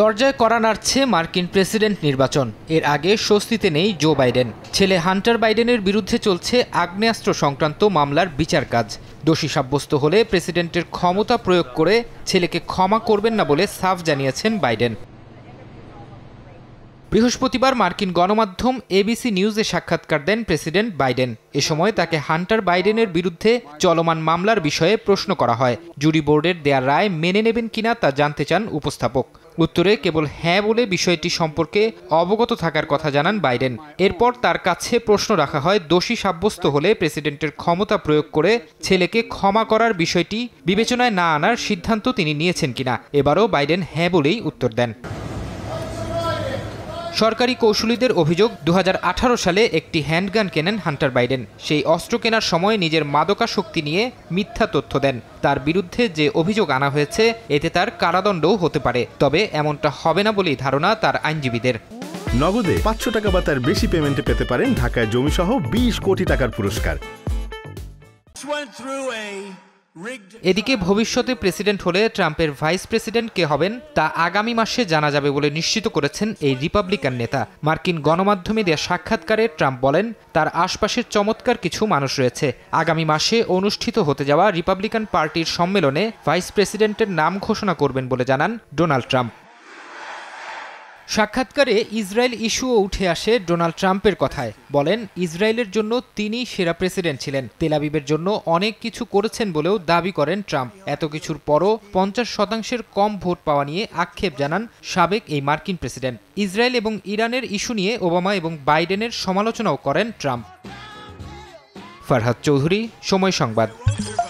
দরজায় করা নাড়ছে মার্কিন প্রেসিডেন্ট নির্বাচন এর আগে স্বস্তিতে নেই জো বাইডেন ছেলে হান্টার বাইডেনের বিরুদ্ধে চলছে আগ্নেয়াস্ত্র সংক্রান্ত মামলার বিচার কাজ দোষী সাব্যস্ত হলে প্রেসিডেন্টের ক্ষমতা প্রয়োগ করে ছেলেকে ক্ষমা করবেন না বলে সাফ জানিয়েছেন বাইডেন বৃহস্পতিবার মার্কিন গণমাধ্যম এবিসি নিউজে সাক্ষাৎকার দেন প্রেসিডেন্ট বাইডেন এ সময় তাকে হান্টার বাইডেনের বিরুদ্ধে চলমান মামলার বিষয়ে প্রশ্ন করা হয় জুরি বোর্ডের দেয়া রায় মেনে নেবেন কিনা তা জানতে চান উপস্থাপক উত্তরে কেবল হ্যাঁ বলে বিষয়টি সম্পর্কে অবগত থাকার কথা জানান বাইডেন এরপর তার কাছে প্রশ্ন রাখা হয় দোষী সাব্যস্ত হলে প্রেসিডেন্টের ক্ষমতা প্রয়োগ করে ছেলেকে ক্ষমা করার বিষয়টি বিবেচনায় না আনার সিদ্ধান্ত তিনি নিয়েছেন কিনা এবারও বাইডেন হ্যাঁ বলেই উত্তর দেন সরকারি কৌশলীদের অভিযোগ দু সালে একটি হ্যান্ডগান কেনেন হান্টার বাইডেন সেই অস্ত্র কেনার সময় নিজের মাদকাশক্তি নিয়ে মিথ্যা তথ্য দেন তার বিরুদ্ধে যে অভিযোগ আনা হয়েছে এতে তার কারাদণ্ডও হতে পারে তবে এমনটা হবে না বলেই ধারণা তার আইনজীবীদের নগদে পাঁচশো টাকা বা তার বেশি পেমেন্টে পেতে পারেন ঢাকায় জমিসহ বিশ কোটি টাকার পুরস্কার Uh, এদিকে ভবিষ্যতে প্রেসিডেন্ট হলে ট্রাম্পের ভাইস প্রেসিডেন্ট কে হবেন তা আগামী মাসে জানা যাবে বলে নিশ্চিত করেছেন এই রিপাবলিকান নেতা মার্কিন গণমাধ্যমে দেয়া সাক্ষাৎকারে ট্রাম্প বলেন তার আশপাশের চমৎকার কিছু মানুষ রয়েছে আগামী মাসে অনুষ্ঠিত হতে যাওয়া রিপাবলিকান পার্টির সম্মেলনে ভাইস প্রেসিডেন্টের নাম ঘোষণা করবেন বলে জানান ডোনাল্ড ট্রাম্প সাক্ষাৎকারে ইসরায়েল ইস্যুও উঠে আসে ডোনাল্ড ট্রাম্পের কথায় বলেন ইসরায়েলের জন্য তিনি সেরা প্রেসিডেন্ট ছিলেন তেলাবিবের জন্য অনেক কিছু করেছেন বলেও দাবি করেন ট্রাম্প এত কিছুর পরও পঞ্চাশ শতাংশের কম ভোট পাওয়া নিয়ে আক্ষেপ জানান সাবেক এই মার্কিন প্রেসিডেন্ট ইসরায়েল এবং ইরানের ইস্যু নিয়ে ওবামা এবং বাইডেনের সমালোচনাও করেন ট্রাম্প ফারহাদ চৌধুরী সময় সংবাদ